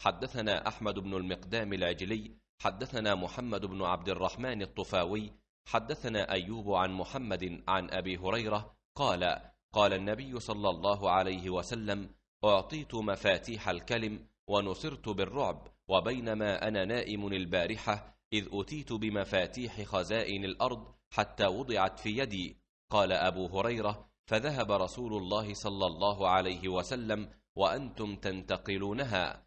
حدثنا أحمد بن المقدام العجلي حدثنا محمد بن عبد الرحمن الطفاوي حدثنا أيوب عن محمد عن أبي هريرة قال قال النبي صلى الله عليه وسلم أعطيت مفاتيح الكلم ونصرت بالرعب وبينما أنا نائم البارحة إذ أتيت بمفاتيح خزائن الأرض حتى وضعت في يدي قال أبو هريرة فذهب رسول الله صلى الله عليه وسلم وأنتم تنتقلونها